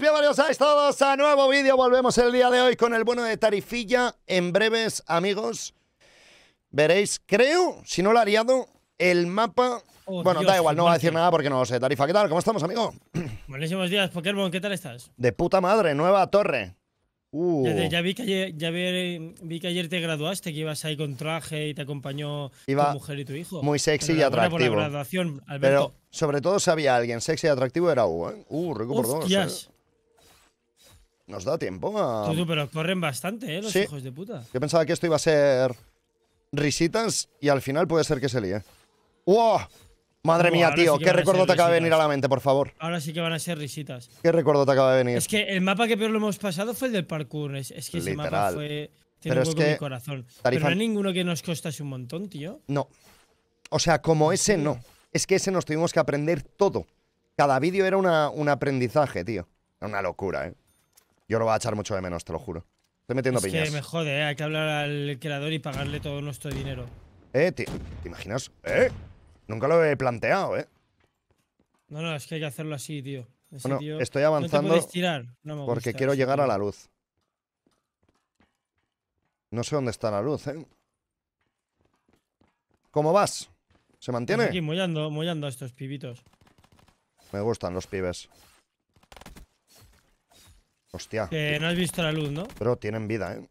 bienvenidos a todos a nuevo vídeo. Volvemos el día de hoy con el bueno de Tarifilla. En breves, amigos, veréis, creo, si no lo ha liado, el mapa. Oh, bueno, da igual, no va a decir nada porque no lo sé. Tarifa, ¿qué tal? ¿Cómo estamos, amigo? Buenísimos días, Pokémon, ¿qué tal estás? De puta madre, nueva torre. Uh. ya, vi que ayer, vi, que ayer te graduaste, que ibas ahí con traje y te acompañó tu mujer y tu hijo. Muy sexy y atractivo. Pero sobre todo si había alguien sexy y atractivo era Hugo. ¿eh? Uh, rico por dos. ¿eh? Nos da tiempo a. pero corren bastante, ¿eh? Los hijos de puta. Yo pensaba que esto iba a ser risitas y al final puede ser que se líe. ¡Wow! Madre mía, tío, ¿qué recuerdo te acaba de venir a la mente, por favor? Ahora sí que van a ser risitas. ¿Qué recuerdo te acaba de venir? Es que el mapa que peor lo hemos pasado fue el del parkour. Es, que ese mapa fue. Pero es mi corazón. Pero no hay ninguno que nos costase un montón, tío. No. O sea, como ese, no. Es que ese nos tuvimos que aprender todo. Cada vídeo era una, un aprendizaje, tío. Era una locura, ¿eh? Yo lo voy a echar mucho de menos, te lo juro. Estoy metiendo es piñas. Que me jode, ¿eh? Hay que hablar al creador y pagarle todo nuestro dinero. Eh, ¿te, te imaginas? ¿Eh? Nunca lo he planteado, ¿eh? No, no, es que hay que hacerlo así, tío. estoy avanzando no porque quiero llegar a la luz. No sé dónde está la luz, ¿eh? ¿Cómo vas? ¿Se mantiene? Pues aquí mollando, estos pibitos. Me gustan los pibes. Hostia. Que no has visto la luz, ¿no? Pero tienen vida, ¿eh?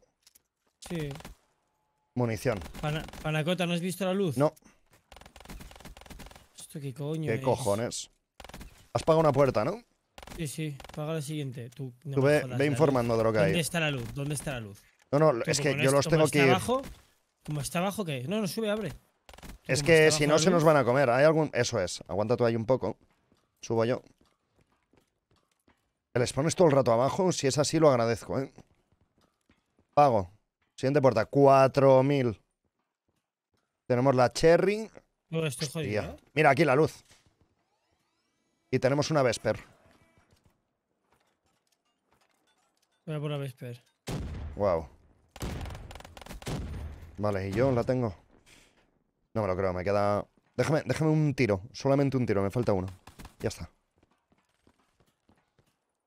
Sí. Munición. ¿Panacota, no has visto la luz? No qué coño ¿Qué cojones? Has pagado una puerta, ¿no? Sí, sí. Paga la siguiente. Tú, ve, informando de lo que hay. ¿Dónde está la luz? ¿Dónde está la luz? No, no, es que yo los tengo que ir. Abajo, ¿Cómo está abajo, ¿qué? No, no sube, abre. Es que si no se nos van a comer. Hay algún. Eso es. Aguanta tú ahí un poco. Subo yo. El spawn es todo el rato abajo. Si es así, lo agradezco, ¿eh? Pago. Siguiente puerta. 4000. Tenemos la cherry. No, ¿eh? Mira, aquí la luz. Y tenemos una Vesper. Voy a por la Vesper. Wow. Vale, ¿y yo la tengo? No me lo creo, me queda... Déjame, déjame un tiro, solamente un tiro, me falta uno. Ya está.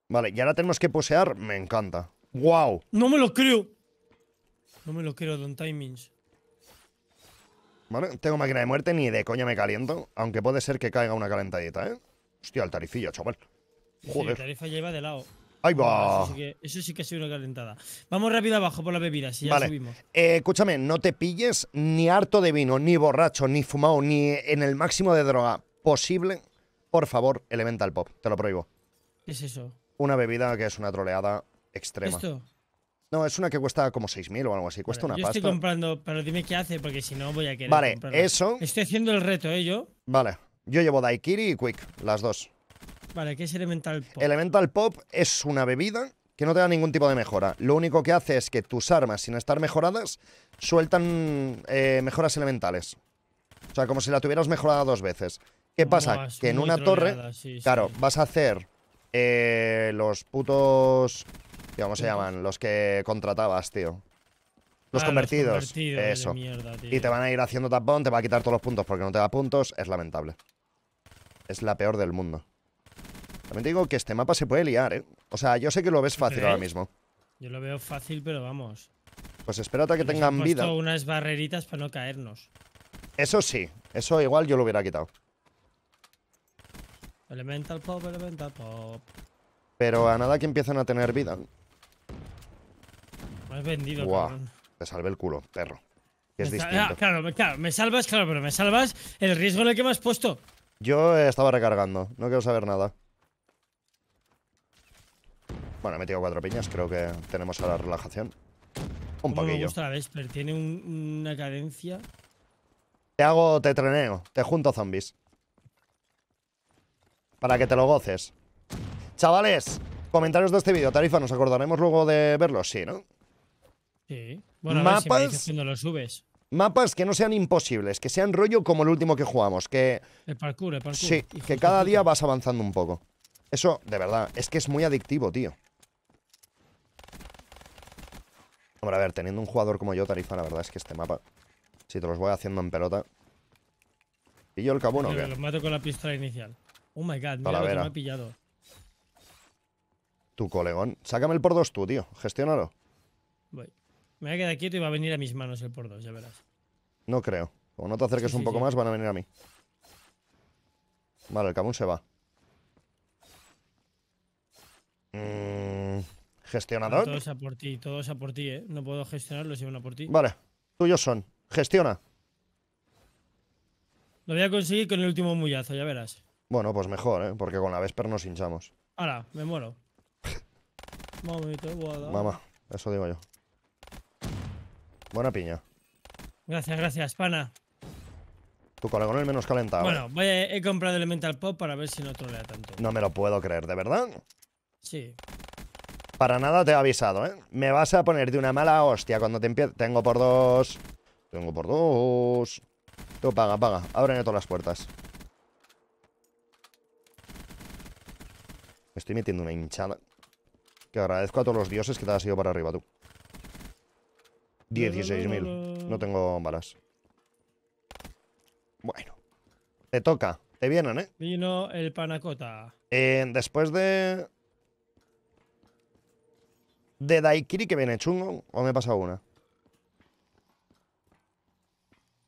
Vale, y ahora tenemos que posear. Me encanta. ¡Wow! No me lo creo. No me lo creo, Don Timings. ¿Vale? Tengo máquina de muerte, ni de coña me caliento. Aunque puede ser que caiga una calentadita, ¿eh? Hostia, el tarifillo, chaval. Joder. Sí, tarifa de lado. Ahí va. Eso sí, que, ha sido una calentada. Vamos rápido abajo por las bebidas y ya subimos. Eh, escúchame, no te pilles ni harto de vino, ni borracho, ni fumado, ni en el máximo de droga posible. Por favor, Elemental Pop, te lo prohíbo. ¿Qué es eso? Una bebida que es una troleada extrema. ¿Esto? No, es una que cuesta como 6.000 o algo así, cuesta una yo estoy comprando, pero dime qué hace, porque si no voy a querer Vale, eso... Estoy haciendo el reto, ¿eh, yo? Vale, yo llevo Daikiri y Quick, las dos. Vale, ¿qué es Elemental Pop? Elemental Pop es una bebida que no te da ningún tipo de mejora. Lo único que hace es que tus armas, sin estar mejoradas, sueltan eh, mejoras elementales. O sea, como si la tuvieras mejorada dos veces. ¿Qué pasa? Que en una torre, claro, vas a hacer eh, los putos ¿Cómo se llaman? Los que contratabas, tío. Los ah, convertidos. Eso. y te van a ir haciendo tapón, te va a quitar todos los puntos porque no te da puntos. Es lamentable. Es la peor del mundo. También te digo que este mapa se puede liar, ¿eh? O sea, yo sé que lo ves fácil ahora mismo. Yo lo veo fácil, pero vamos. Pues espérate a que tengan vida. unas barreritas para no caernos. Eso sí. Eso igual yo lo hubiera quitado. Elemental pop, elemental pop. Pero a nada que empiezan a tener vida. Me has vendido, Te salvé el culo, perro. es distinto. Ah, claro, claro, me salvas, claro, pero me salvas el riesgo en el que me has puesto. Yo eh, estaba recargando, no quiero saber nada. Bueno, he metido cuatro piñas, creo que tenemos la relajación. Un poquillo. Me gusta tiene una cadencia. Te hago, te treneo, te junto zombies. Para que te lo goces. Chavales, Comentarios de este vídeo, Tarifa, nos acordaremos luego de verlo? sí, ¿no? Sí. Bueno, a ver subes. Mapas que no sean imposibles, que sean rollo como el último que jugamos, que... El parkour, el parkour. Sí, que cada día vas avanzando un poco. Eso, de verdad, es que es muy adictivo, tío. Hombre, a ver, teniendo un jugador como yo, Tarifa, la verdad es que este mapa, si te los voy haciendo en pelota... ¿Pillo el cabuno qué? Los mato con la pistola inicial. Oh my god, mira lo que me ha pillado tu colegón. Sácame el por dos tú, tío. Gestiónalo. Voy. Me voy a quedar quieto y va a venir a mis manos el por dos, ya verás. No creo. Como no te acerques un poco más, van a venir a mí. Vale, el camón se va. Mm, gestionador. Todo es a por ti, es a por ti, ¿eh? No puedo gestionarlo si van a por ti. Vale, tuyos son. Gestiona. Lo voy a conseguir con el último mullazo, ya verás. Bueno, pues mejor, ¿eh? Porque con la Vesper nos hinchamos. Ahora, me muero. Mamá, eso digo yo. Buena piña. Gracias, gracias, pana. Tu el menos calentado. Bueno, he comprado Elemental Pop para ver si no trolea tanto. No me lo puedo creer, ¿de verdad? Sí. Para nada te he avisado, ¿eh? Me vas a poner de una mala hostia cuando te empieces. Tengo por dos. Tengo por dos. Tú paga, paga. Ábreme todas las puertas. Me estoy metiendo una hinchada. Que agradezco a todos los dioses que te has ido para arriba, tú. 16.000. No tengo balas. Bueno. Te toca. Te vienen, ¿eh? Vino el panacota. Eh, después de... De Daikiri que viene chungo. ¿O me he pasado una?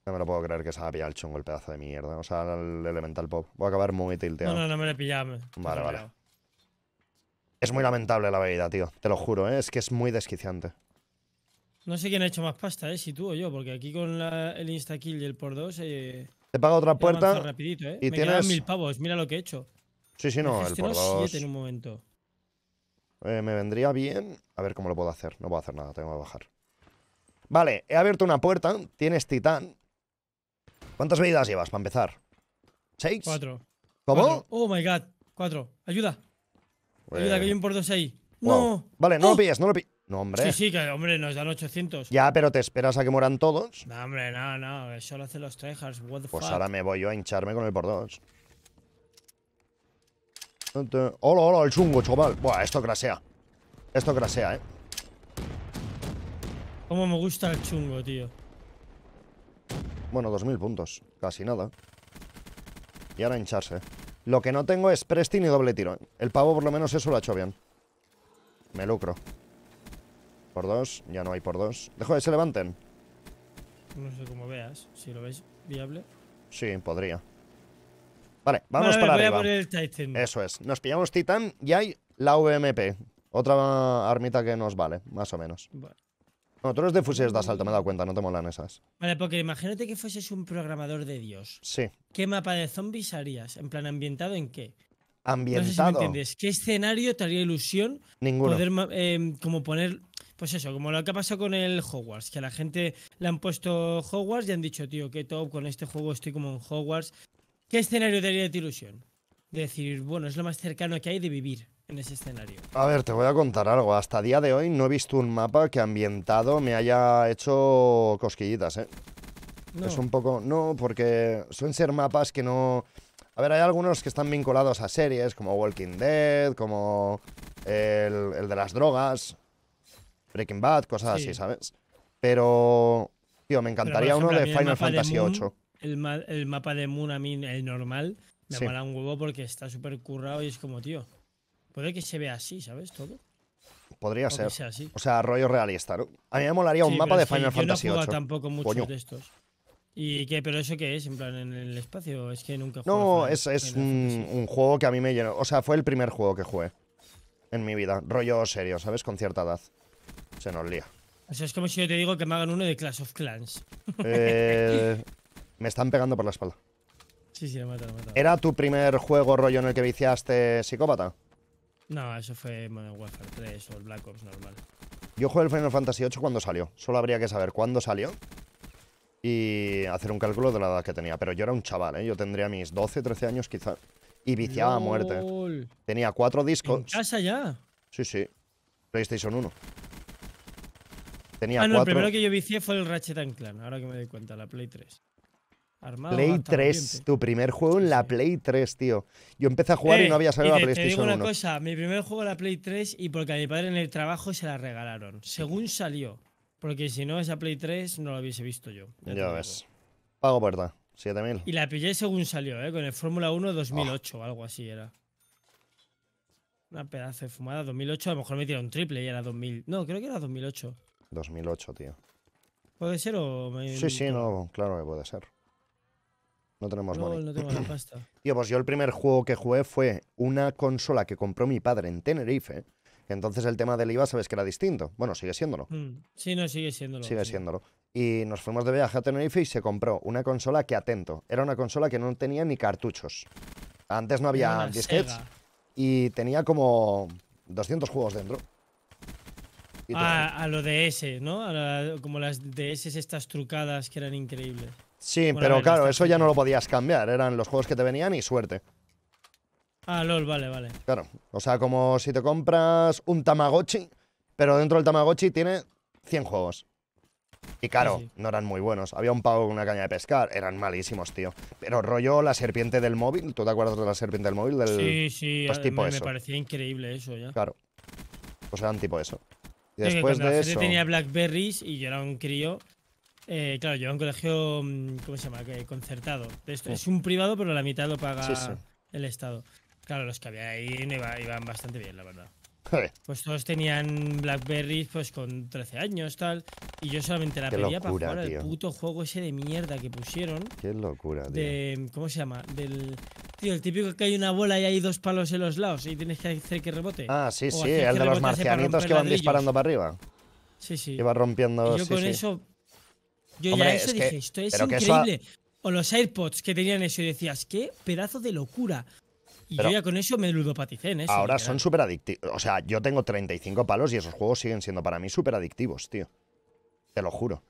No me lo puedo creer que se ha pillado el chungo el pedazo de mierda. O sea, el elemental pop. Voy a acabar muy tilteado. No, no, no me lo he Vale, vale. Es muy lamentable la bebida, tío. Te lo juro, ¿eh? es que es muy desquiciante. No sé quién ha hecho más pasta, ¿eh? si tú o yo, porque aquí con el Instakill y el por dos eh, Te paga otra puerta. Rapidito, ¿eh? Y Me tienes mil pavos, mira lo que he hecho. Sí, sí, no, en un momento. me vendría bien. A ver cómo lo puedo hacer. No puedo hacer nada, tengo que bajar. Vale, he abierto una puerta. Tienes titán. ¿Cuántas bebidas llevas para empezar? ¿Seis? Cuatro. ¿Cómo? Oh my god, cuatro. Ayuda que hay un por dos ahí. No. Vale, no lo ¡Oh! pilles, no lo pilles. No, hombre. Sí, sí, que hombre, nos dan 800. Ya, pero te esperas a que mueran todos. No, hombre, no, no. Eso lo hacen los tryhards. pues ahora me voy yo a hincharme con el por dos. Hola, hola, el chungo, chaval. Buah, esto crasea. Esto crasea, eh. Cómo me gusta el chungo, tío. Bueno, 2000 puntos. Casi nada. Y ahora hincharse. Lo que no tengo es Prestin y doble tiro. El pavo por lo menos eso lo ha hecho bien. Me lucro. Por dos, ya no hay por dos. Dejo de se levanten. No sé cómo veas, si lo veis viable. Sí, podría. Vale, vamos para voy A poner el Titan. Eso es. Nos pillamos Titan y hay la VMP. Otra armita que nos vale, más o menos. No, tú eres de fusiles de asalto, me he dado cuenta, no te molan esas. Vale, porque imagínate que fueses un programador de Dios. Sí. ¿Qué mapa de zombies harías? ¿En plan ambientado en qué? Ambientado. ¿Qué escenario te haría ilusión? Ninguno. Poder, em, como poner. Pues eso, como lo que ha pasado con el Hogwarts, que a la gente le han puesto Hogwarts y han dicho, tío, qué top, con este juego estoy como en Hogwarts. ¿Qué escenario te haría de ilusión? decir, bueno, es lo más cercano que hay de vivir ese escenario? A ver, te voy a contar algo. Hasta día de hoy no he visto un mapa que ambientado me haya hecho cosquillitas, ¿eh? Es un poco... No, porque suelen ser mapas que no... A ver, hay algunos que están vinculados a series, como Walking Dead, como el, de las drogas, Breaking Bad, cosas así, ¿sabes? Pero, tío, me encantaría uno de Final Fantasy VIII. El, mapa de Moon, a mí, el normal, me a mola un huevo porque está súper currado y es como, tío, Puede que se vea así, ¿sabes? Todo. Podría ser. O sea, rollo realista, ¿no? A mí me molaría un mapa de Final yo Fantasy no he tampoco muchos de estos. ¿Y qué? ¿Pero eso qué es? ¿En plan en el espacio? Es que nunca jugué No, es, un, juego que a mí me llenó. O sea, fue el primer juego que jugué en mi vida. Rollo serio, ¿sabes? Con cierta edad. Se nos lía. O sea, es como si yo te digo que me hagan uno de Clash of Clans. Eh, me están pegando por la espalda. Sí, sí, me mata, ¿Era tu primer juego rollo en el que viciaste psicópata? No, eso fue Modern Warfare 3 o el Black Ops normal. Yo jugué el Final Fantasy VIII cuando salió. Solo habría que saber cuándo salió y hacer un cálculo de la edad que tenía. Pero yo era un chaval, ¿eh? Yo tendría mis 12, 13 años quizá. Y viciaba a muerte. Tenía cuatro discos. ¿En casa ya? Sí, sí. PlayStation 1. Tenía ah, el primero que yo vicié fue el Ratchet Clan, ahora que me doy cuenta, la Play 3. Play 3, tu primer juego en la Play 3, tío. Yo empecé a jugar y no había eh, salido la PlayStation. Te digo una cosa, mi primer juego la Play 3 y porque a mi padre en el trabajo se la regalaron, según salió. Porque si no, esa Play 3 no la hubiese visto yo. Ya, ves. Pago puerta, 7000. Y la pillé según salió, ¿eh? con el Fórmula 1 2008 o algo así era. Una pedazo de fumada, 2008, a lo mejor me tiraron triple y era 2000. No, creo que era 2008. 2008, tío. ¿Puede ser o...? Me... Sí, sí, no, claro que puede ser. No tenemos no, No tengo la pasta. pues yo el primer juego que jugué fue una consola que compró mi padre en Tenerife. entonces el tema del IVA sabes que era distinto. Bueno, sigue siéndolo. Mm, sí, no, sigue siéndolo. Sigue siendo siéndolo. Y nos fuimos de viaje a Tenerife y se compró una consola que, atento, era una consola que no tenía ni cartuchos. Antes no había disquets. Y tenía como 200 juegos dentro. A, ah, a, lo de ese, ¿no? como las DS estas trucadas que eran increíbles. Sí, pero claro, eso ya no lo podías cambiar. Eran los juegos que te venían y suerte. Ah, LOL, vale, vale. Claro. O sea, como si te compras un Tamagotchi, pero dentro del Tamagotchi tiene 100 juegos. Y claro, no eran muy buenos. Había un pavo con una caña de pescar, eran malísimos, tío. Pero rollo la serpiente del móvil, ¿tú te acuerdas de la serpiente del móvil? Del, sí, sí, pues me, parecía increíble eso ya. Claro. Pues eran tipo eso. después de eso… eso. tenía Blackberries y yo era un crío eh, claro, yo en un colegio, mm, ¿cómo se llama? Concertado. Es un privado, pero la mitad lo paga el Estado. Claro, los que había ahí iban bastante bien, la verdad. Pues todos tenían Blackberry pues, con 13 años, tal. Y yo solamente la pedía para jugar al puto juego ese de mierda que pusieron. Qué locura, tío. De, ¿Cómo se llama? Del. Tío, el típico que hay una bola y hay dos palos en los lados y tienes que hacer que rebote. Ah, sí, sí, el de los marcianitos que van disparando para arriba. Sí, sí. Y va rompiendo. yo yo ya eso dije, esto es increíble. O los AirPods que tenían eso y decías, qué pedazo de locura. Y yo ya con eso me ludopaticé en eso. Ahora son súper adictivos. O sea, yo tengo 35 palos y esos juegos siguen siendo para mí súper adictivos, tío. Te lo juro.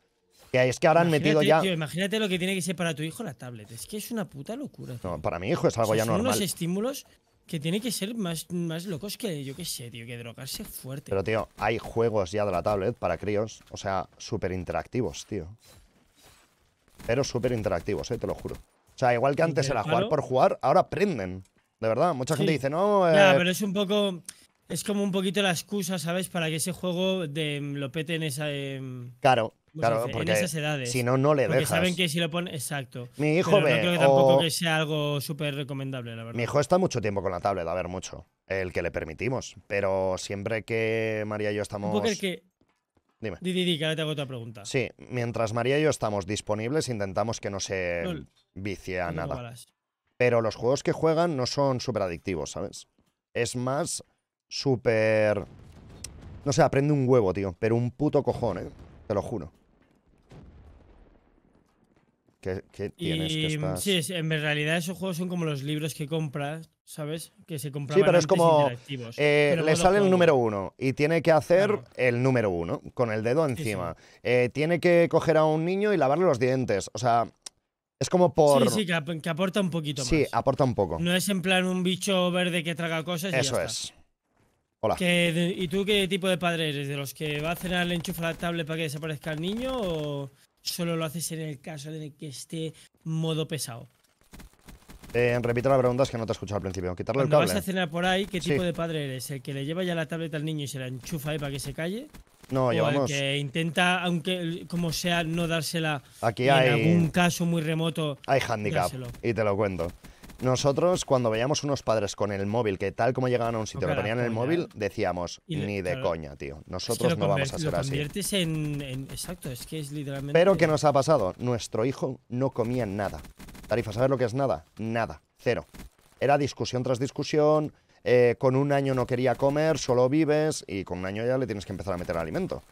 Que es que ahora han metido ya. imagínate lo que tiene que ser para tu hijo la tablet. Es que es una puta locura. para mi hijo es algo ya normal. Son unos estímulos que tiene que ser más, más locos que yo qué sé, tío, que drogarse fuerte. Pero, tío, hay juegos ya de la tablet para críos, o sea, súper interactivos, tío. Pero súper interactivos, eh, te lo juro. O sea, igual que antes era jugar por jugar, ahora aprenden. De verdad, mucha gente dice, no. Eh, pero es un poco. Es como un poquito la excusa, ¿sabes? Para que ese juego de, mm, lo peten en esa. Em, claro, claro, porque esas edades. Si no, no le porque saben que si lo ponen. Exacto. Mi hijo No creo que tampoco sea algo súper recomendable, la verdad. Mi hijo está mucho tiempo con la tablet, a ver, mucho. El que le permitimos. Pero siempre que María y yo estamos. Un que Dime. Di, di, que ahora te hago otra pregunta. Sí, mientras María y yo estamos disponibles, intentamos que no se vicie a nada. Pero los juegos que juegan no son súper adictivos, ¿sabes? Es más súper... No sé, aprende un huevo, tío. Pero un puto cojón, ¿eh? Te lo juro. ¿Qué, tienes que mm, estás... Sí, en realidad esos juegos son como los libros que compras ¿sabes? Que se compraban Sí, pero es como eh, le sale el número uno y tiene que hacer el número uno con el dedo encima. Eh, tiene que coger a un niño y lavarle los dientes. O sea, es como por. Sí, sí, que, aporta un poquito sí, más. Sí, aporta un poco. No es en plan un bicho verde que traga cosas. Y Eso ya está. es. Hola. ¿Y tú qué tipo de padre eres? ¿De los que va a cenar la enchufa la para que desaparezca el niño o solo lo haces en el caso de que esté modo pesado? Eh, repito la pregunta, es que no te he escuchado al principio. Quitarle el cable. vas a cenar por ahí, ¿qué tipo de padre eres? ¿El que le lleva ya la tableta al niño y se la enchufa ahí para que se calle? No, o llevamos... que intenta, aunque como sea, no dársela Aquí hay... en algún caso muy remoto. Hay handicap, y te lo cuento. Nosotros, cuando veíamos unos padres con el móvil, que tal como llegaban a un sitio, lo ponían en el móvil, decíamos, ni de coña, tío. Nosotros no vamos a ser así. en, Exacto, es que es literalmente... Pero, ¿qué nos ha pasado? Nuestro hijo no comía nada tarifa. ¿Sabes lo que es nada? Nada, cero. Era discusión tras discusión, eh, con un año no quería comer, solo vives, y con un año ya le tienes que empezar a meter alimento.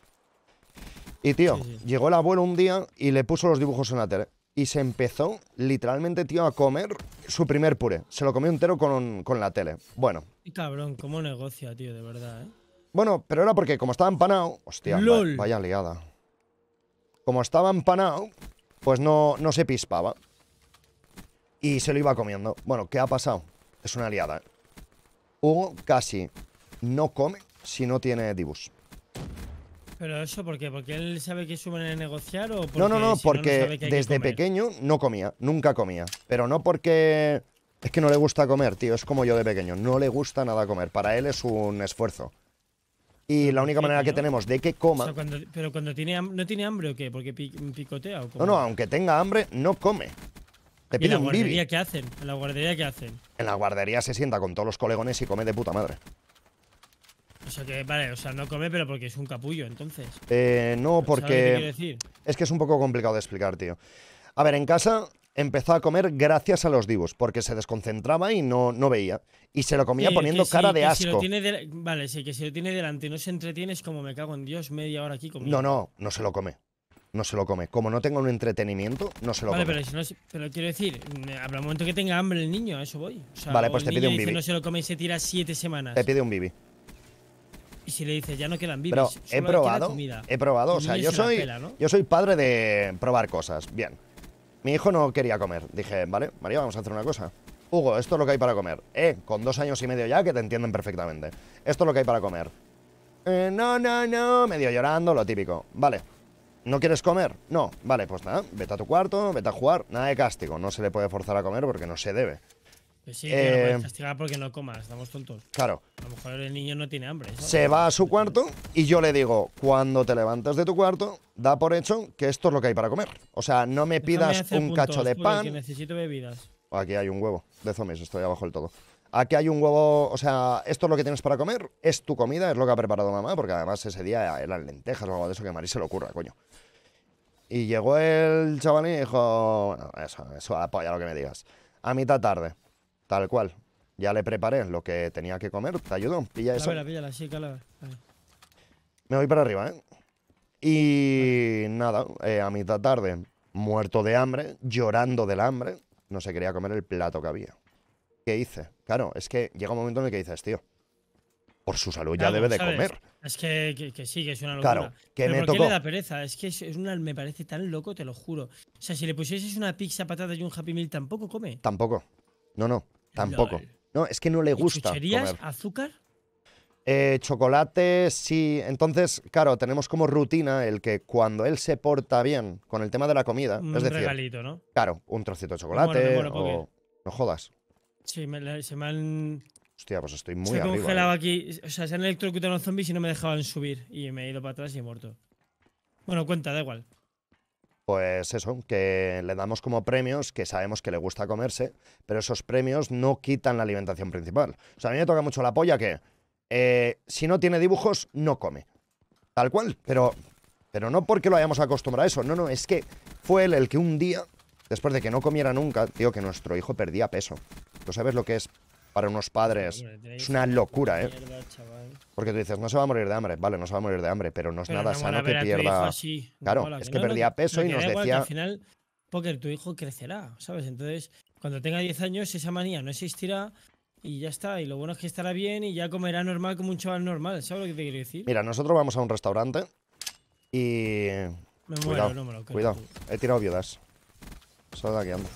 Y tío, llegó el abuelo un día y le puso los dibujos en la tele. Y se empezó, literalmente, tío, a comer su primer puré. Se lo comió entero con, con la tele. Bueno. Y cabrón, cómo negocia, tío, de verdad, ¿eh? Bueno, pero era porque como estaba empanado... Hostia, vaya liada. Como estaba empanado, pues no, no se pispaba. Y se lo iba comiendo. Bueno, ¿qué ha pasado? Es una aliada ¿eh? Hugo casi no come si no tiene Dibus. ¿Pero eso por qué? ¿Porque él sabe que es a negociar o porque, No, no, no, porque desde pequeño no comía, nunca comía. Pero no porque... Es que no le gusta comer, tío, es como yo de pequeño, no le gusta nada comer, para él es un esfuerzo. Y la única manera que tenemos de que coma... pero cuando tiene no tiene hambre o qué, porque picotea o No, no, aunque tenga hambre, no come. Te la guardería qué hacen? ¿En la guardería qué hacen? En la guardería se sienta con todos los colegones y come de puta madre. O sea que, vale, o sea, no come, pero porque es un capullo, entonces. Eh, no, porque. Es que es un poco complicado de explicar, tío. A ver, en casa empezó a comer gracias a los divos, porque se desconcentraba y no, no veía. Y se lo comía poniendo cara de asco. vale, sí, que si lo tiene delante y no se entretiene, es como me cago en Dios, media hora aquí comiendo. No, no, no se lo come no se lo come. Como no tengo un entretenimiento, no se lo come. Vale, pero, si no, pero quiero decir, mm, habrá un momento que tenga hambre el niño, a eso voy. vale, pues te pide un bibi. no se lo come y se tira siete semanas. Te pide un bibi. Y si le dices, ya no quedan bibis, Pero he probado, he probado, o sea, yo soy, yo soy padre de probar cosas, bien. Mi hijo no quería comer. Dije, vale, María, vamos a hacer una cosa. Hugo, esto es lo que hay para comer. Eh, con dos años y medio ya, que te entienden perfectamente. Esto es lo que hay para comer. Eh, no, no, no, medio llorando, lo típico. Vale, ¿No quieres comer? No. Vale, pues nada, vete a tu cuarto, vete a jugar. Nada de castigo. No se le puede forzar a comer porque no se debe. Pues sí, que no eh, puedes castigar porque no comas, estamos tontos. Claro. A lo mejor el niño no tiene hambre. Se va a su cuarto y yo le digo, cuando te levantas de tu cuarto, da por hecho que esto es lo que hay para comer. O sea, no me pidas un cacho de pan. necesito bebidas. Aquí hay un huevo de zombies, estoy abajo del todo. Aquí hay un huevo, o sea, esto es lo que tienes para comer, es tu comida, es lo que ha preparado mamá, porque además ese día eran lentejas o algo de eso que a Marí se le ocurra, coño. Y llegó el chaval y dijo, bueno, eso, eso apoya lo que me digas. A mitad tarde, tal cual. Ya le preparé lo que tenía que comer. ¿Te ayudo? Pilla eso. Me voy para arriba, ¿eh? Y nada, eh, a mitad tarde, muerto de hambre, llorando del hambre, no se quería comer el plato que había. ¿Qué hice? Claro, es que llega un momento en el que dices, tío, por su salud ya debe de comer. Es que, que, sí, que es una locura. Claro, que me ¿por da pereza? Es que es, una, me parece tan loco, te lo juro. O sea, si le pusieses una pizza, patata y un Happy Meal, ¿tampoco come? Tampoco. No, no, tampoco. Eh. No, es que no le gusta. Comer. azúcar? Eh, chocolate, sí. Entonces, claro, tenemos como rutina el que cuando él se porta bien con el tema de la comida, un regalito, ¿no? Claro, un trocito de chocolate o... No jodas. Sí, se me han Hostia, pues estoy muy se congelaba eh. aquí. O sea, se han electrocutado los zombies y no me dejaban subir. Y me he ido para atrás y he muerto. Bueno, cuenta, da igual. Pues eso, que le damos como premios que sabemos que le gusta comerse, pero esos premios no quitan la alimentación principal. O sea, a mí me toca mucho la polla que eh, si no tiene dibujos, no come. Tal cual, pero, pero no porque lo hayamos acostumbrado a eso. No, no, es que fue él el que un día, después de que no comiera nunca, digo que nuestro hijo perdía peso. ¿Tú sabes lo que es para unos padres es una locura, ¿eh? Porque tú dices, no se va a morir de hambre. Vale, no se va a morir de hambre, pero no es nada sano que pierda. claro, es que, perdía peso y nos decía. al final, porque tu hijo crecerá, ¿sabes? Entonces, cuando tenga 10 años, esa manía no existirá. Y ya está, y lo bueno es que estará bien y ya comerá normal como un chaval normal, ¿sabes lo que te quiero decir? Mira, nosotros vamos a un restaurante y... cuidado, Cuidado, he tirado viudas. Solo de aquí ando.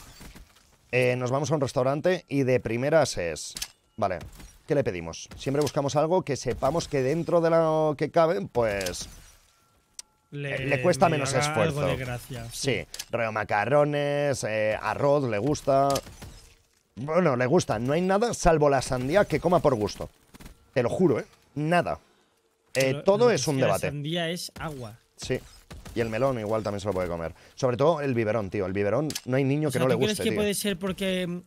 Eh, nos vamos a un restaurante y de primeras es... Vale, ¿qué le pedimos? Siempre buscamos algo que sepamos que dentro de lo que cabe, pues... Le, eh, cuesta menos esfuerzo. sí, reo macarrones, eh, arroz, le gusta. Bueno, le gusta. No hay nada salvo la sandía que coma por gusto. Te lo juro, ¿eh? Nada. todo es un debate. La sandía es agua. Sí, y el melón igual también se lo puede comer. Sobre todo el biberón, tío. El biberón no hay niño que no le guste. ¿Crees que puede ser porque mm,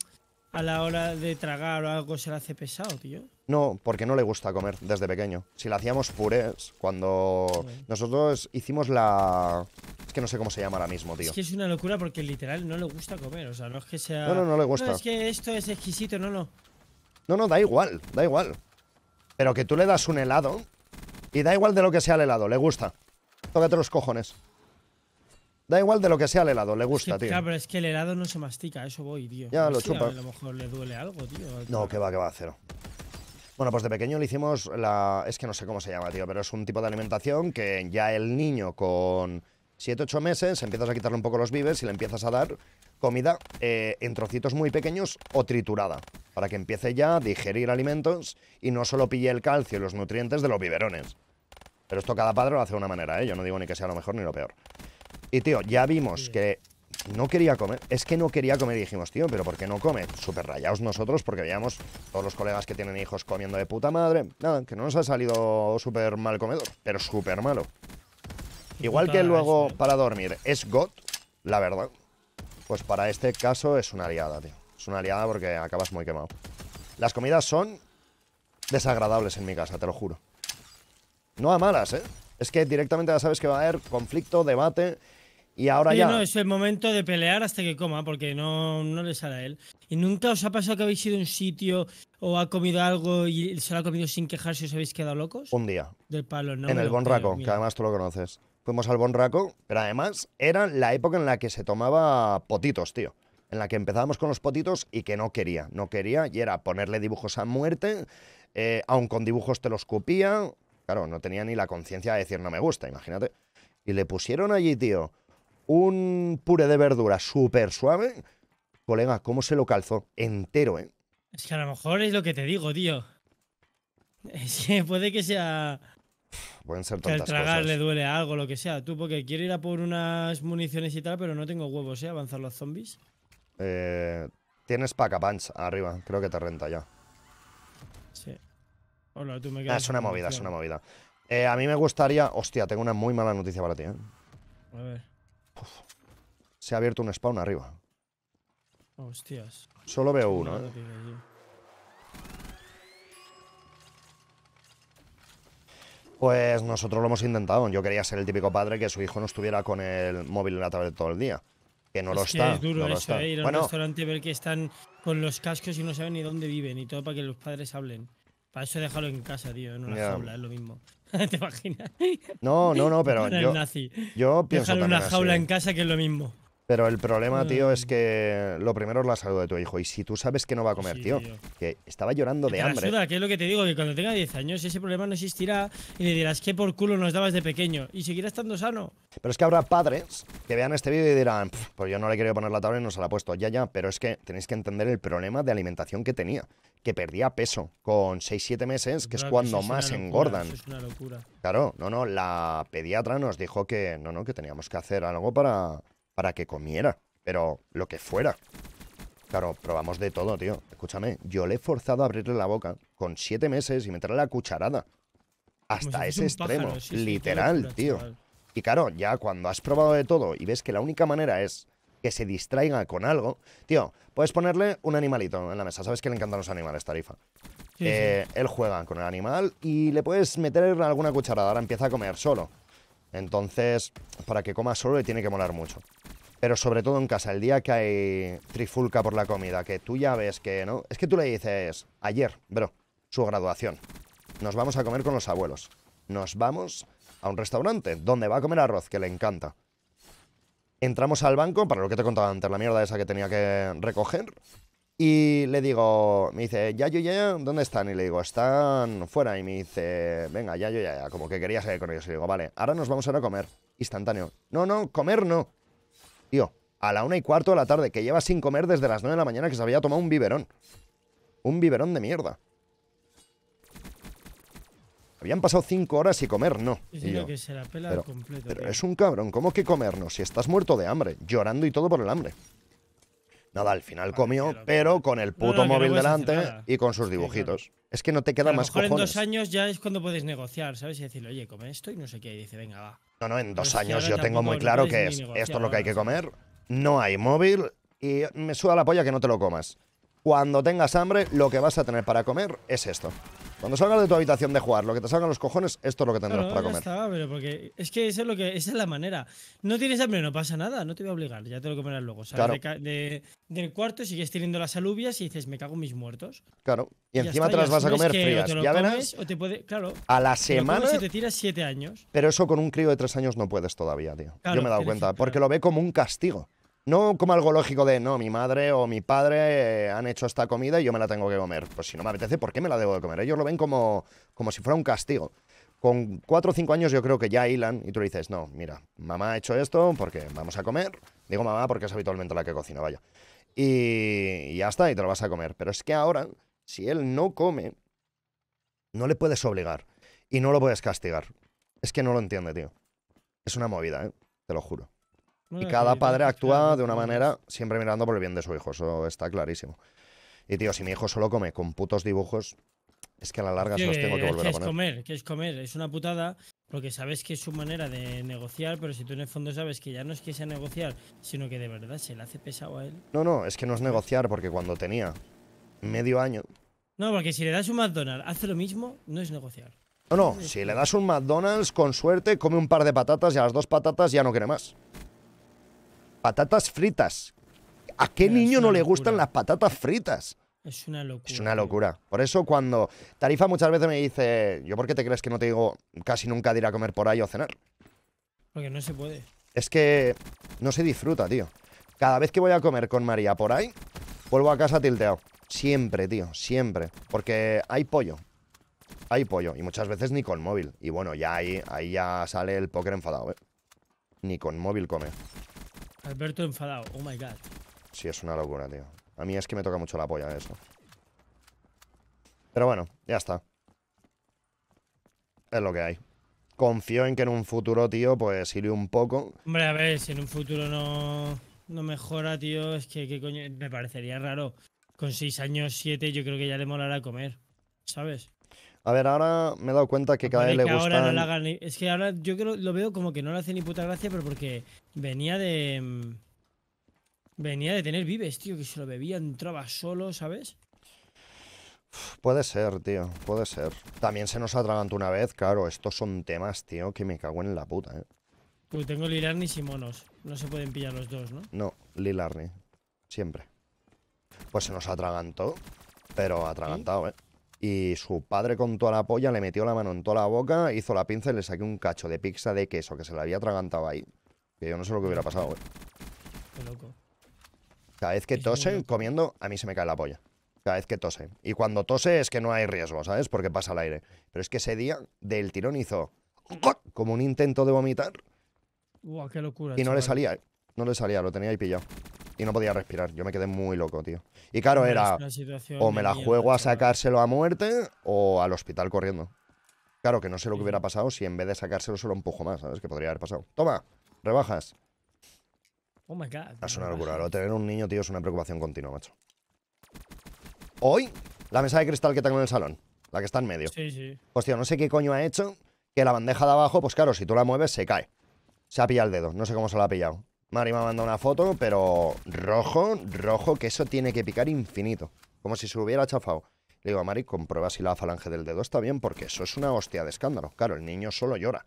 a la hora de tragar o algo se le hace pesado, tío? No, porque no le gusta comer desde pequeño. Si le hacíamos purés, cuando nosotros hicimos la... Es que no sé cómo se llama ahora mismo, tío. Es que es una locura porque literal no le gusta comer. O sea, no es que sea... No, no, no le gusta. No, es que esto es exquisito, no, no. No, no, da igual, da igual. Pero que tú le das un helado y da igual de lo que sea el helado, le gusta. Tócate los cojones. Da igual de lo que sea el helado, le gusta, tío. Claro, pero es que el helado no se mastica, eso voy, tío. Ya, lo chupa. A, lo mejor le duele algo, tío. No, que va, que va, cero. Bueno, pues de pequeño le hicimos la... Es que no sé cómo se llama, tío, pero es un tipo de alimentación que ya el niño con 7, 8 meses empiezas a quitarle un poco los vives y le empiezas a dar comida eh, en trocitos muy pequeños o triturada, para que empiece ya a digerir alimentos y no solo pille el calcio y los nutrientes de los biberones. Pero esto cada padre lo hace de una manera, ¿eh? Yo no digo ni que sea lo mejor ni lo peor. Y, tío, ya vimos que no quería comer. Es que no quería comer y dijimos, tío, pero ¿por qué no come? Súper rayados nosotros porque veíamos todos los colegas que tienen hijos comiendo de puta madre. Nada, que no nos ha salido súper mal comedor, pero súper malo. Igual que luego ¿eh? para dormir es God, la verdad. Pues para este caso es una aliada, tío. Es una aliada porque acabas muy quemado. Las comidas son desagradables en mi casa, te lo juro. No a malas, ¿eh? Es que directamente ya sabes que va a haber conflicto, debate. Y ahora ya. No, es el momento de pelear hasta que coma, porque no, no le sale a él. ¿Y nunca os ha pasado que habéis ido a un sitio o ha comido algo y se lo ha comido sin quejarse y os habéis quedado locos? Un día. Del palo, ¿no? En el Bonraco, que además tú lo conoces. Fuimos al Bonraco, pero además era la época en la que se tomaba potitos, tío. En la que empezábamos con los potitos y que no quería, no quería, y era ponerle dibujos a muerte, aún eh, aun con dibujos te los copía, Claro, no tenía ni la conciencia de decir no me gusta, imagínate. Y le pusieron allí, tío, un puré de verdura súper suave. Colega, ¿cómo se lo calzó? Entero, ¿eh? Es que a lo mejor es lo que te digo, tío. puede que sea. Pueden ser tantas que al tragar le duele algo, lo que sea. Tú, porque quiero ir a por unas municiones y tal, pero no tengo huevos, ¿eh? Avanzar los zombies. Eh, tienes pack a punch arriba, creo que te renta ya. Sí. Ah, es una movida, es eh, una movida. a mí me gustaría. Hostia, tengo una muy mala noticia para ti, ¿eh? A ver. Se ha abierto un spawn arriba. Hostias. Solo veo uno, ¿eh? Pues nosotros lo hemos intentado. Yo quería ser el típico padre que su hijo no estuviera con el móvil en la tablet todo el día. Que no lo está. Es duro eso, eh, ir a un restaurante ver que están con los cascos y no saben ni dónde viven y todo para que los padres hablen. Para eso déjalo en casa, tío, en una jaula, es lo mismo. ¿Te imaginas? No, no, no, pero yo, yo pienso Déjalo en una jaula ¿eh? en casa que es lo mismo. Pero el problema, tío, es mm. que lo primero es la salud de tu hijo. Y si tú sabes que no va a comer, tío, que estaba llorando de hambre. Ayuda, que es lo que te digo, que cuando tenga 10 años ese problema no existirá y le dirás que por culo nos dabas de pequeño y seguirá estando sano. Pero es que habrá padres que vean este vídeo y dirán, pues yo no le quería poner la tabla y no se la he puesto. Ya, ya, pero es que tenéis que entender el problema de alimentación que tenía. Que perdía peso con 6-7 meses, que es cuando más engordan. es una locura. Claro, no, no, la pediatra nos dijo que no, no, que teníamos que hacer algo para para que comiera, pero lo que fuera. Claro, probamos de todo, tío. Escúchame, yo le he forzado a abrirle la boca con siete meses y meterle la cucharada. Hasta ese extremo, literal, tío. Y claro, ya cuando has probado de todo y ves que la única manera es que se distraiga con algo, tío, puedes ponerle un animalito en la mesa. Sabes que le encantan los animales, tarifa. Eh, él juega con el animal y le puedes meter alguna cucharada. Ahora empieza a comer solo. Entonces, para que coma solo le tiene que molar mucho pero sobre todo en casa, el día que hay trifulca por la comida, que tú ya ves que no. Es que tú le dices, ayer, bro, su graduación. Nos vamos a comer con los abuelos. Nos vamos a un restaurante donde va a comer arroz, que le encanta. Entramos al banco, para lo que te contaba antes, la mierda esa que tenía que recoger. Y le digo, me dice, ya, yo, ya, ¿dónde están? Y le digo, están fuera. Y me dice, venga, ya, yo, ya, ya, como que quería salir con ellos. Y le digo, vale, ahora nos vamos a ir a comer. Instantáneo. No, no, comer no tío, a la una y cuarto de la tarde, que lleva sin comer desde las nueve de la mañana que se había tomado un biberón. Un biberón de mierda. Habían pasado cinco horas y comer, no. que se la pela pero, pero es un cabrón, ¿cómo que comer no? Si estás muerto de hambre, llorando y todo por el hambre. Nada, al final comió, pero con el puto móvil delante y con sus dibujitos. Es que no te queda más mejor en dos años ya es cuando puedes negociar, ¿sabes? Y decirle, oye, come esto y no sé qué. dice, venga, va. No, no, en dos pues años yo tengo muy claro que es, esto es lo que hay que comer. No hay móvil y me suda la polla que no te lo comas. Cuando tengas hambre, lo que vas a tener para comer es esto. Cuando salgas de tu habitación de jugar, lo que te salgan los cojones, esto es lo que tendrás para comer. pero porque es que es lo que esa es la manera. No tienes hambre, no pasa nada, no te voy a obligar, ya te lo comerás luego. claro. de, del cuarto sigues teniendo las alubias y dices, me cago en mis muertos. Claro. Y, encima te las vas a comer frías. ya O te puede, claro. A la semana. te tiras siete años. Pero eso con un crío de tres años no puedes todavía, tío. Yo me he dado cuenta, porque lo ve como un castigo. No como algo lógico de, no, mi madre o mi padre eh, han hecho esta comida y yo me la tengo que comer. Pues si no me apetece, ¿por qué me la debo de comer? Ellos lo ven como, como si fuera un castigo. Con cuatro o cinco años yo creo que ya hilan y tú le dices, no, mira, mamá ha hecho esto porque vamos a comer. Digo mamá porque es habitualmente la que cocina, vaya. Y, ya está, y te lo vas a comer. Pero es que ahora, si él no come, no le puedes obligar y no lo puedes castigar. Es que no lo entiende, tío. Es una movida, ¿eh? Te lo juro. Y cada padre pues actúa de una manera siempre mirando por el bien de su hijo, eso está clarísimo. Y tío, si mi hijo solo come con putos dibujos, es que a la larga se los tengo que, volver a poner. Comer, que es comer, es una putada, porque sabes que es su manera de negociar, pero si tú en el fondo sabes que ya no es que sea negociar, sino que de verdad se le hace pesado a él. No, no, es que no es negociar, porque cuando tenía medio año. No, porque si le das un McDonald's, hace lo mismo, no es negociar. No, no, si le das un McDonald's, con suerte, come un par de patatas y a las dos patatas ya no quiere más patatas fritas. ¿A qué niño no le gustan las patatas fritas? Es una locura. Es una locura. Por eso cuando Tarifa muchas veces me dice, ¿yo por qué te crees que no te digo casi nunca de ir a comer por ahí o cenar? Porque no se puede. Es que no se disfruta, tío. Cada vez que voy a comer con María por ahí, vuelvo a casa tilteado. Siempre, tío, siempre. Porque hay pollo. Hay pollo. Y muchas veces ni con móvil. Y bueno, ya ahí, ahí ya sale el póker enfadado, ¿eh? Ni con móvil come. Alberto enfadado, oh my god. Sí, es una locura, tío. A mí es que me toca mucho la polla eso. Pero bueno, ya está. Es lo que hay. Confío en que en un futuro, tío, pues iré un poco. Hombre, a ver, si en un futuro no, no mejora, tío, es que ¿qué coño? me parecería raro. Con seis años, siete, yo creo que ya le molará comer, ¿sabes? A ver, ahora me he dado cuenta que cada vez le gusta. No es que ahora yo lo veo como que no le hace ni puta gracia, pero porque Venía de... Mm, venía de tener vives, tío, que se lo bebía, entraba solo, ¿sabes? Puede ser, tío, puede ser. También se nos atragantó una vez, claro, estos son temas, tío, que me cago en la puta, eh. Pues tengo lilarnis y monos. No se pueden pillar los dos, ¿no? No, Lilarni. Siempre. Pues se nos atragantó, pero atragantado, ¿eh? Y su padre con toda la polla le metió la mano en toda la boca, hizo la pinza y le saqué un cacho de pizza de queso que se le había atragantado ahí. Que yo no sé lo que hubiera pasado, güey. Eh. Qué loco. Cada vez que tose, comiendo, a mí se me cae la polla. Cada vez que tose. Y cuando tose es que no hay riesgo, ¿sabes? Porque pasa el aire. Pero es que ese día del tirón hizo como un intento de vomitar. qué locura. Y no le salía, eh. No le salía, lo tenía ahí pillado. Y no podía respirar. Yo me quedé muy loco, tío. Y claro, era o me la juego a sacárselo a muerte o al hospital corriendo. Claro, que no sé lo que hubiera pasado si en vez de sacárselo solo empujo más, ¿sabes? Que podría haber pasado. Toma, Rebajas. Oh my god. Es una locura. tener un niño, tío, es una preocupación continua, macho. Hoy, la mesa de cristal que tengo en el salón. La que está en medio. Sí, sí. Hostia, pues, no sé qué coño ha hecho que la bandeja de abajo, pues claro, si tú la mueves, se cae. Se ha pillado el dedo. No sé cómo se la ha pillado. Mari me ha mandado una foto, pero rojo, rojo, que eso tiene que picar infinito. Como si se hubiera chafado. Le digo a Mari, comprueba si la falange del dedo está bien, porque eso es una hostia de escándalo. Claro, el niño solo llora.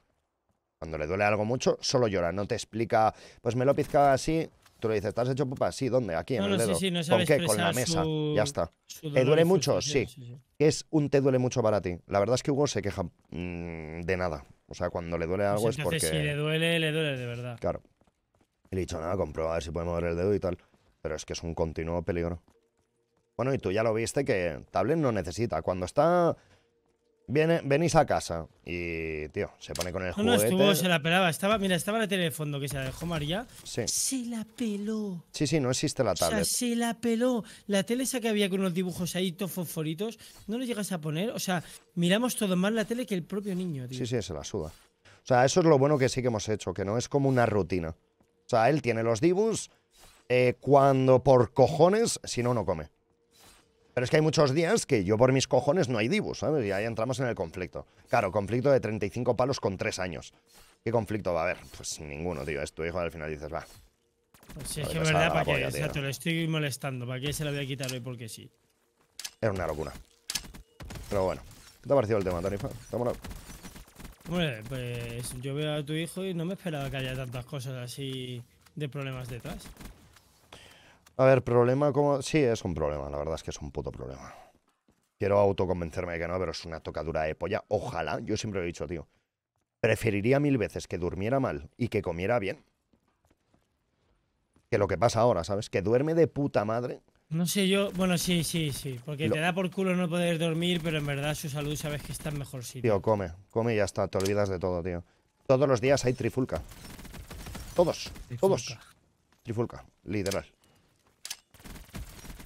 Cuando le duele algo mucho, solo llora, no te explica, pues me lo pizca así, tú le dices, ¿estás hecho pupa? Sí, ¿dónde? Aquí, en el dedo. Sí, sí, no ¿Con qué? Con la mesa. Ya está. ¿Te duele mucho? Sí. Es un te duele mucho para ti. La verdad es que Hugo se queja mm, de nada. O sea, cuando le duele pues algo es porque. Si le duele, le duele de verdad. Claro. Le he dicho, nada, comprueba a ver si puede mover el dedo y tal. Pero es que es un continuo peligro. Bueno, y tú ya lo viste que Tablet no necesita. Cuando está Viene, venís a casa y, tío, se pone con el juguete. No, no estuvo, se la pelaba. Estaba, mira, estaba la tele de fondo que se la dejó María. Sí. Se la peló. Sí, sí, no existe la tablet. O sea, se la peló. La tele esa que había con unos dibujos ahí, todos fosforitos, no lo llegas a poner. O sea, miramos todo más la tele que el propio niño, tío. Sí, sí, se la suda. O sea, eso es lo bueno que sí que hemos hecho, que no es como una rutina. O sea, él tiene los dibus eh, cuando por cojones, si no, no come. Pero es que hay muchos días que yo por mis cojones no hay divus, ¿sabes? Y ahí entramos en el conflicto. Claro, conflicto de 35 palos con 3 años. ¿Qué conflicto va a haber? Pues ninguno, tío. Es tu hijo al final dices, va. Pues es que es verdad, ¿para qué? Exacto, estoy molestando. ¿Para qué se lo voy a quitar hoy? Porque sí. Era una locura. Pero bueno. ¿Qué te ha parecido el tema, Tarifa? ¿Te Hombre, pues yo veo a tu hijo y no me esperaba que haya tantas cosas así de problemas detrás. A ver, problema como... Sí, es un problema, la verdad es que es un puto problema. Quiero autoconvencerme de que no, pero es una tocadura de polla. Ojalá, yo siempre lo he dicho, tío. Preferiría mil veces que durmiera mal y que comiera bien. Que lo que pasa ahora, ¿sabes? Que duerme de puta madre. No sé yo, bueno, sí, sí, sí. Porque te da por culo no poder dormir, pero en verdad su salud sabes que está en mejor sitio. Tío, come, come y ya está, te olvidas de todo, tío. Todos los días hay trifulca. Todos, todos. Trifulca, literal.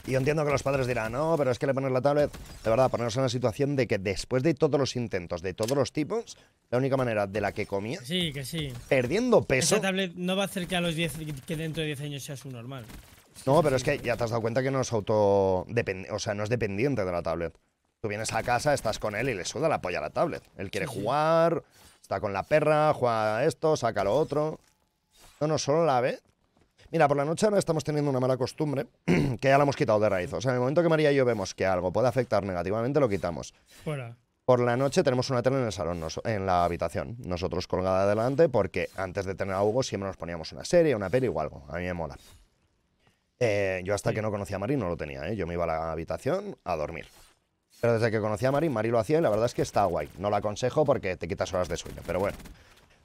Y yo entiendo que los padres dirán, no, pero es que le pones la tablet. De verdad, poneros en la situación de que después de todos los intentos de todos los tipos, la única manera de la que comía. Sí, que sí. Perdiendo peso. Esa tablet no va a hacer que, a los diez que dentro de 10 años sea su normal. No, pero es que ya te has dado cuenta que no es auto. O sea, no es dependiente de la tablet. Tú vienes a casa, estás con él y le suda la polla a la tablet. Él quiere jugar, está con la perra, juega esto, saca lo otro. No, no, solo la ve Mira, por la noche ahora estamos teniendo una mala costumbre que ya la hemos quitado de raíz. O sea, en el momento que María y yo vemos que algo puede afectar negativamente, lo quitamos. Por la noche tenemos una tele en el salón, en la habitación, nosotros colgada adelante, porque antes de tener a Hugo siempre nos poníamos una serie, una peli o algo. A mí me mola. Eh, yo hasta que no conocía a María, no lo tenía, ¿eh? yo me iba a la habitación a dormir. Pero desde que conocí a María, María lo hacía y la verdad es que está guay. No lo aconsejo porque te quitas horas de sueño, pero bueno.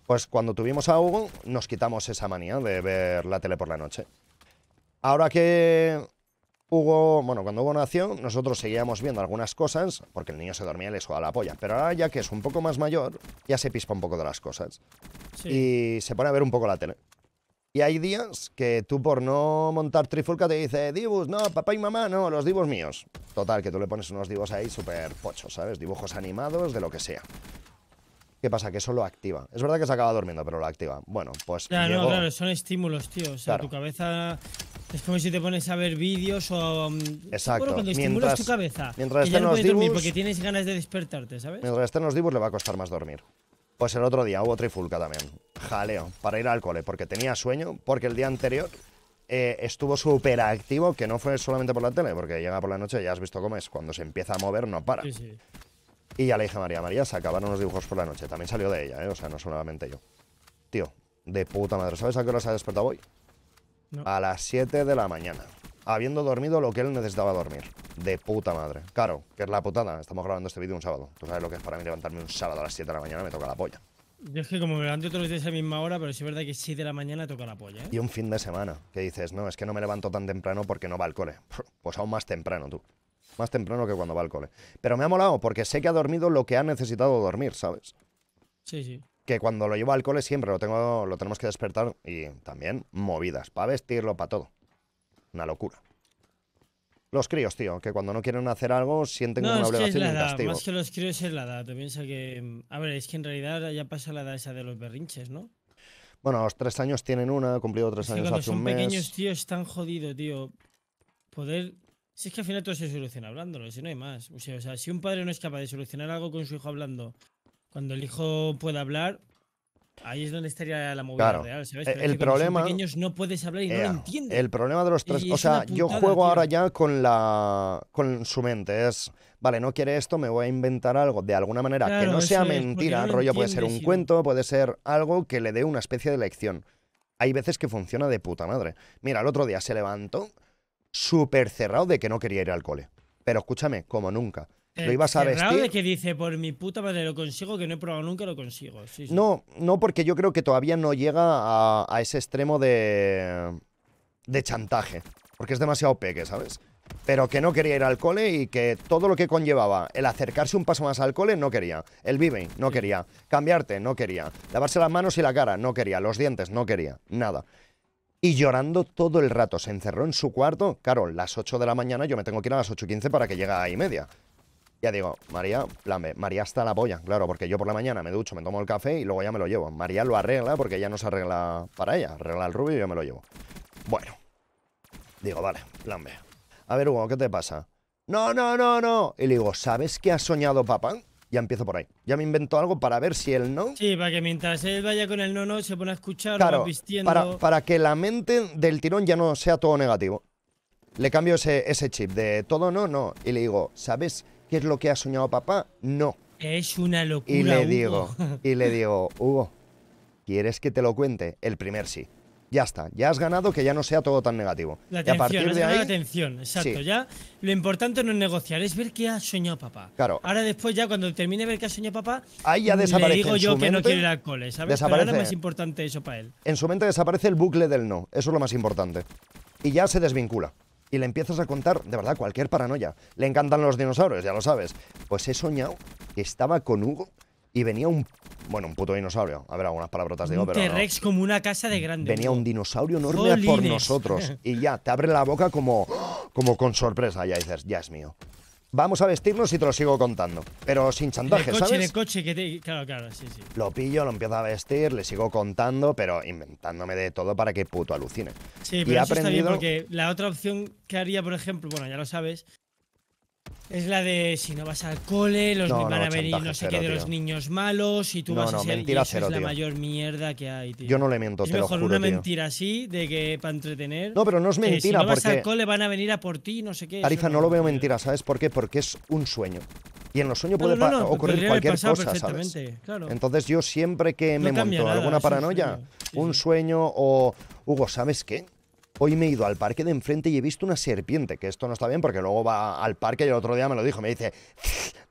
Pues cuando tuvimos a Hugo, nos quitamos esa manía de ver la tele por la noche. Ahora que Hugo, bueno, cuando Hugo nació, nosotros seguíamos viendo algunas cosas, porque el niño se dormía y le suda la polla. Pero ahora ya que es un poco más mayor, ya se pispa un poco de las cosas. Y se pone a ver un poco la tele. Y hay días que tú por no montar trifulca te dice, dibus, no, papá y mamá, no, los dibus míos. Total, que tú le pones unos divos ahí súper pochos, ¿sabes? Dibujos animados, de lo que sea. ¿Qué pasa? Que eso lo activa. Es verdad que se acaba durmiendo, pero lo activa. Bueno, pues. Claro, claro, son estímulos, tío. O sea, tu cabeza. Es como si te pones a ver vídeos o. Mm, Exacto. tu cabeza. Mientras estén no porque tienes ganas de despertarte, ¿sabes? Mientras estén los dibus le va a costar más dormir. Pues el otro día hubo trifulca también. Jaleo, para ir al cole, porque tenía sueño, porque el día anterior eh, estuvo súper activo, que no fue solamente por la tele, porque llega por la noche, ya has visto cómo es, cuando se empieza a mover no para. Sí, sí. Y ya le dije María, María, se acabaron los dibujos por la noche. También salió de ella, ¿eh? O sea, no solamente yo. Tío, de puta madre. ¿Sabes a qué hora se ha despertado hoy? A las 7 de la mañana. Habiendo dormido lo que él necesitaba dormir. De puta madre. Claro, que es la putada. Estamos grabando este vídeo un sábado. Tú sabes lo que es para mí levantarme un sábado a las 7 de la mañana, me toca la polla. Yo es que como me levanto todos los días a esa misma hora, pero sí es verdad que 7 de la mañana toca la polla. ¿eh? Y un fin de semana, que dices, no, es que no me levanto tan temprano porque no va al cole. Pues aún más temprano tú. Más temprano que cuando va al cole. Pero me ha molado porque sé que ha dormido lo que ha necesitado dormir, ¿sabes? Sí, sí. Que cuando lo llevo al cole siempre lo, tengo, lo tenemos que despertar y también movidas, para vestirlo, para todo. Una locura. Los críos, tío, que cuando no quieren hacer algo sienten una es la Más que los críos es la edad. que. A ver, es que en realidad ya pasa la edad esa de los berrinches, ¿no? Bueno, a los tres años tienen una, he cumplido tres años hace un mes. Los pequeños, tío, están jodidos, tío. Poder si es que al final todo se soluciona hablándolo, si no hay más. O sea, si un padre no es capaz de solucionar algo con su hijo hablando, cuando el hijo pueda hablar, ahí es donde estaría la movilidad real, ¿sabes? E-, el problema. pequeños no puedes hablar y no El problema de los tres. o sea, yo juego ahora ya con la. con su mente. Es. Vale, no quiere esto, me voy a inventar algo de alguna manera que no sea mentira. rollo puede ser un cuento, puede ser algo que le dé una especie de lección. Hay veces que funciona de puta madre. Mira, el otro día se levantó súper cerrado de que no quería ir al cole. Pero escúchame, como nunca. lo eh, ibas a vestir. de que dice, por mi puta madre lo consigo, que no he probado nunca, lo consigo. No, no, porque yo creo que todavía no llega a, ese extremo de, de chantaje. Porque es demasiado peque, ¿sabes? pero que no quería ir al cole y que todo lo que conllevaba el acercarse un paso más al cole no quería, el vive no quería, cambiarte no quería, lavarse las manos y la cara no quería, los dientes no quería, nada y llorando todo el rato. Se encerró en su cuarto. Claro, las 8 de la mañana yo me tengo que ir a las 8.15 para que llegue a y media. Ya digo, María, plan B, María está la polla, claro, porque yo por la mañana me ducho, me tomo el café y luego ya me lo llevo. María lo arregla porque ya no se arregla para ella, arregla el rubio y yo me lo llevo. Bueno, digo, vale, plan B. A ver, Hugo, ¿qué te pasa? No, no, no, no. Y le digo, ¿sabes qué ha soñado papá? ya empiezo por ahí. Ya me invento algo para ver si él no. Sí, para que mientras él vaya con el no, no, se pone a escuchar, claro, vistiendo. Para, para que la mente del tirón ya no sea todo negativo. Le cambio ese, chip de todo no, no. Y le digo, ¿sabes qué es lo que ha soñado papá? No. Es una locura. Y le digo, y le digo, Hugo, ¿quieres que te lo cuente? El primer sí ya está, ya has ganado, que ya no sea todo tan negativo. La atención, la atención, exacto. Ya lo importante no es negociar, es ver qué ha soñado papá. Claro. Ahora después ya cuando termine ver qué ha soñado papá, ahí ya desaparece. Le digo yo que no quiere ir cole, ¿sabes? Pero más importante eso para él. En su mente desaparece el bucle del no, eso es lo más importante. Y ya se desvincula. Y le empiezas a contar, de verdad, cualquier paranoia. Le encantan los dinosaurios, ya lo sabes. Pues he soñado que estaba con Hugo y venía un. Bueno, un puto dinosaurio. A ver, algunas palabrotas digo, T-Rex como una casa de grande. Venía un dinosaurio enorme por nosotros. Y ya, te abre la boca como, como con sorpresa. Ya dices, ya es mío. Vamos a vestirnos y te lo sigo contando. Pero sin chantaje, en coche, En coche, que te... Claro, claro, sí, sí. Lo pillo, lo empiezo a vestir, le sigo contando, pero inventándome de todo para que puto alucine. Sí, pero eso porque la otra opción que haría, por ejemplo, bueno, ya lo sabes, es la de si no vas al cole, los van a venir no sé qué de los niños malos y tú vas a ser. Mentira es la mayor mierda que hay, tío. Yo no le miento, es te mejor lo juro, una mentira así de que para entretener. No, pero no es mentira. Si no vas al cole van a venir a por ti, no sé qué. Tarifa, no lo veo mentira, ¿sabes por qué? Porque es un sueño. Y en los sueños puede ocurrir cualquier cosa, ¿sabes? Claro. Entonces yo siempre que me monto alguna paranoia, un sueño o Hugo, ¿sabes qué? Hoy me he ido al parque de enfrente y he visto una serpiente, que esto no está bien porque luego va al parque y el otro día me lo dijo, me dice,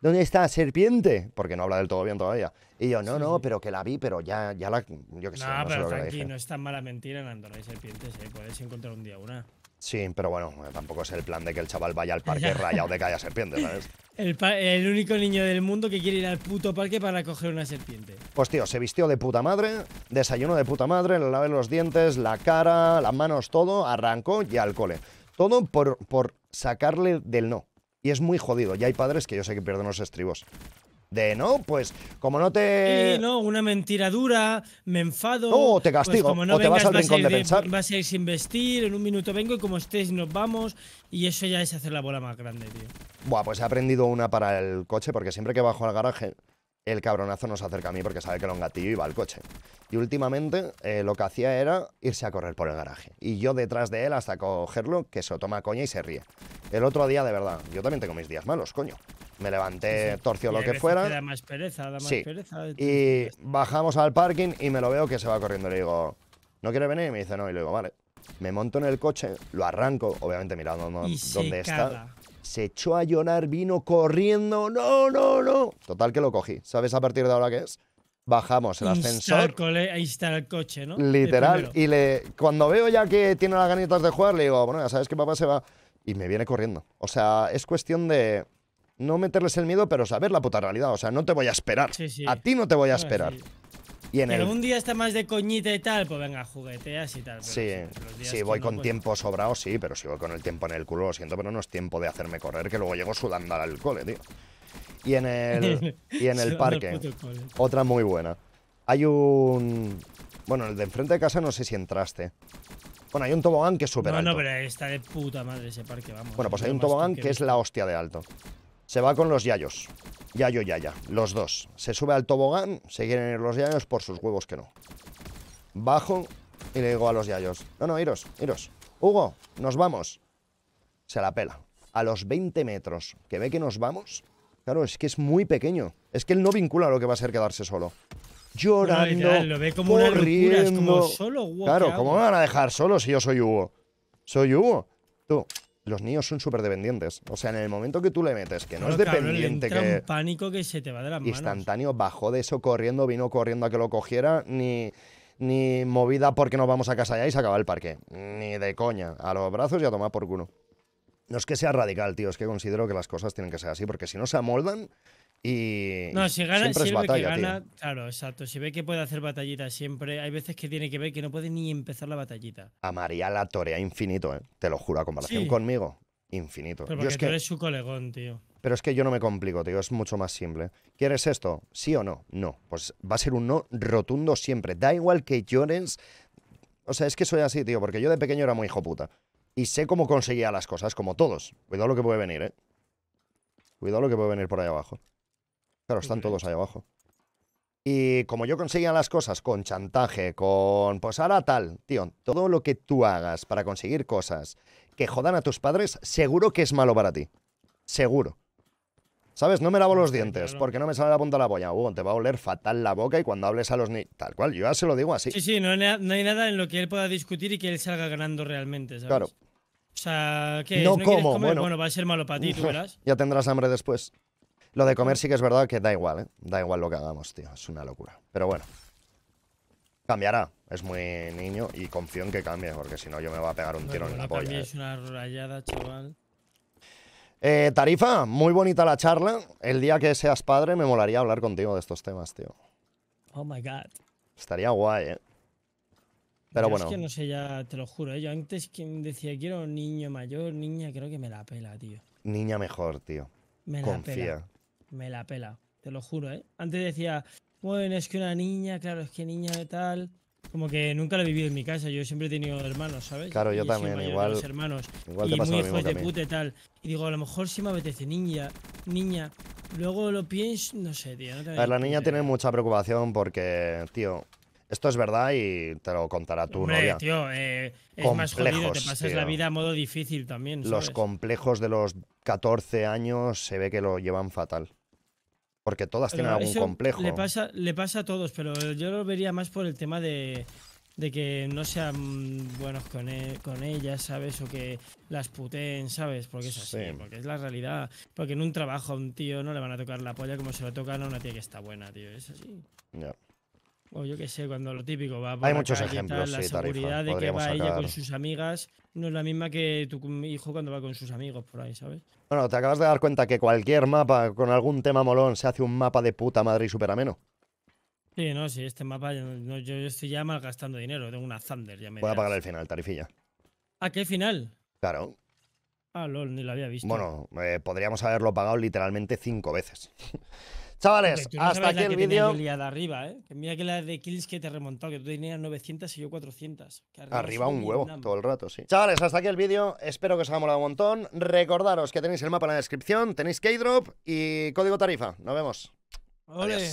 ¿dónde está la serpiente? Porque no habla del todo bien todavía. Y yo, no, no, pero que la vi, pero ya, ya la. Yo No, pero sé tranqui, no es tan mala mentira, en hay serpientes, ¿eh? Puedes encontrar un día una. Sí, pero bueno, eh, tampoco es el plan de que el chaval vaya al parque rayado de que haya serpientes, ¿sabes? El, único niño del mundo que quiere ir al puto parque para coger una serpiente. Pues tío, se vistió de puta madre, desayuno de puta madre, le lavé los dientes, la cara, las manos, todo, arrancó y al cole. Todo por, por sacarle del no. Y es muy jodido, ya hay padres que yo sé que pierden los estribos de, ¿no? Pues como no te. Sí, no, una mentira dura, me enfado. No, te castigo, pues como no o te vas al rincón de, pensar. Vas a ir sin vestir, en un minuto vengo y como estés nos vamos. Y eso ya es hacer la bola más grande, tío. Buah, pues he aprendido una para el coche, porque siempre que bajo al garaje, el cabronazo nos acerca a mí porque sabe que lo engatillo y va al coche. Y últimamente eh, lo que hacía era irse a correr por el garaje. Y yo detrás de él hasta cogerlo, que se lo toma coña y se ríe. El otro día, de verdad, yo también tengo mis días malos, coño. Me levanté, torció lo que fuera. Da más pereza, da más pereza. Y pues, bajamos al parking y me lo veo que se va corriendo. Le digo, ¿no quiere venir? Y me dice, no. Y le digo, vale. Me monto en el coche, lo arranco, obviamente mirando dónde está. Se echó a llorar, vino corriendo. No, no, no. Total que lo cogí. ¿Sabes a partir de ahora qué es? bajamos el ascensor. Ahí está el coche, ¿no? Literal. Y le, cuando veo ya que tiene las ganitas de jugar, le digo, bueno, ya sabes que papá se va. Y me viene corriendo. O sea, es cuestión de no meterles el miedo, pero saber la puta realidad. O sea, no te voy a esperar. A ti no te voy a esperar. y en pero un día está más de coñita y tal, pues venga, jugueteas y tal. sí, sí, voy con pues tiempo sobrado, sí, pero si voy con el tiempo en el culo, lo siento, pero no es tiempo de hacerme correr, que luego llego sudando al cole, tío. Y en el, y en el parque, otra muy buena. Hay un... Bueno, el de enfrente de casa no sé si entraste. Bueno, hay un tobogán que es súper No, no, pero está de puta madre ese parque, vamos. Bueno, pues hay un tobogán que es la hostia de alto. Se va con los yayos. Yayo, yaya. Los dos. Se sube al tobogán. Se quieren ir los yayos por sus huevos que no. Bajo y le digo a los yayos. No, no, iros, iros. Hugo, nos vamos. Se la pela. A los 20 metros que ve que nos vamos. Claro, es que es muy pequeño. Es que él no vincula lo que va a ser quedarse solo. Llorando, no, lo ve como es como solo Claro, ¿cómo me van a dejar solo si yo soy Hugo? Soy Hugo. Tú, los niños son súper dependientes. O sea, en el momento que tú le metes, que no es dependiente, entra que. pánico que se te va de las manos. Instantáneo, bajó de eso corriendo, vino corriendo a que lo cogiera, ni, ni movida porque nos vamos a casa ya y se acaba el parque. Ni de coña. A los brazos y a tomar por culo. No es que sea radical, tío, es que considero que las cosas tienen que ser así, porque si no se amoldan, no, si gana, siempre que gana, claro, exacto. Si ve que puede hacer batallita siempre, hay veces que tiene que ver que no puede ni empezar la batallita. A María la torea infinito, ¿eh? te lo juro, a comparación conmigo, infinito. Pero porque es tú que... eres su colegón, tío. Pero es que yo no me complico, tío, es mucho más simple. ¿Quieres esto? ¿Sí o no? No. Pues va a ser un no rotundo siempre. Da igual que llores. O sea, es que soy así, tío, porque yo de pequeño era muy hijo puta. Y sé cómo conseguía las cosas, como todos. Cuidado lo que puede venir, eh. Cuidado lo que puede venir por ahí abajo. Claro, están todos ahí abajo. Y como yo conseguía las cosas con chantaje, con pues ahora tal, tío, todo lo que tú hagas para conseguir cosas que jodan a tus padres, seguro que es malo para ti. Seguro. ¿Sabes? No me lavo los dientes porque no me sale la punta la boya. te va a oler fatal la boca y cuando hables a los niños. Tal cual, yo ya se lo digo así. Sí, sí, no hay, nada en lo que él pueda discutir y que él salga ganando realmente, ¿sabes? Claro. O sea, que no, no, como, bueno. bueno, va a ser malo para ti, tú verás. ya tendrás hambre después. Lo de comer mm. sí que es verdad que da igual, ¿eh? Da igual lo que hagamos, tío. Es una locura. Pero bueno. Cambiará. Es muy niño y confío en que cambie, porque si no yo me voy a pegar un tiro en la polla. Es ¿eh? una rayada, chaval. Eh, Tarifa, muy bonita la charla. El día que seas padre me molaría hablar contigo de estos temas, tío. Oh my god. Estaría guay, ¿eh? Pero bueno. Es que no sé, ya te lo juro, ¿eh? Yo antes quien decía quiero niño mayor, niña, creo que me la pela, tío. Niña mejor, tío. Me la Confía me la pela, te lo juro, ¿eh? Antes decía, bueno, es que una niña, claro, es que niña de tal. Como que nunca lo he vivido en mi casa, yo siempre he tenido hermanos, ¿sabes? Claro, yo también, igual. hermanos. y muy de puta y tal. Y digo, a lo mejor si me apetece niña, niña. Luego lo pienso, no sé, tío. a ver, la niña tiene mucha preocupación porque, tío, esto es verdad y te lo contará tu Hombre, novia. Tío, eh, es más jodido, te pasas la vida a modo difícil también. Los complejos de los 14 años se ve que lo llevan fatal. Porque todas tienen algún complejo. Le pasa, le pasa a todos, pero yo lo vería más por el tema de, que no sean buenos con, e, con ellas, ¿sabes? O que las puteen, ¿sabes? Porque es así, porque es la realidad. Porque en un trabajo a un tío no le van a tocar la polla como se lo tocan a una tía que está buena, tío. Es así. Ya o yo qué sé, cuando lo típico va por Hay muchos ejemplos, la seguridad de que va ella con sus amigas no es la misma que tu hijo cuando va con sus amigos por ahí, ¿sabes? Bueno, te acabas de dar cuenta que cualquier mapa con algún tema molón se hace un mapa de puta madre y súper ameno. Sí, no, sí, este mapa yo, estoy ya gastando dinero, tengo una Thunder ya me Voy a pagar el final, tarifilla. ¿A qué final? Claro. Ah, lol, ni lo había visto. Bueno, eh, podríamos haberlo pagado literalmente cinco veces. Chavales, hasta aquí el vídeo. ¿eh? mira que la de kills que te remontó, que tú tenías 900 y yo 400. Arriba, un huevo, todo el rato, sí. Chavales, hasta aquí el vídeo. Espero que os haya molado un montón. Recordaros que tenéis el mapa en la descripción, tenéis K-drop y código tarifa. Nos vemos. Ole.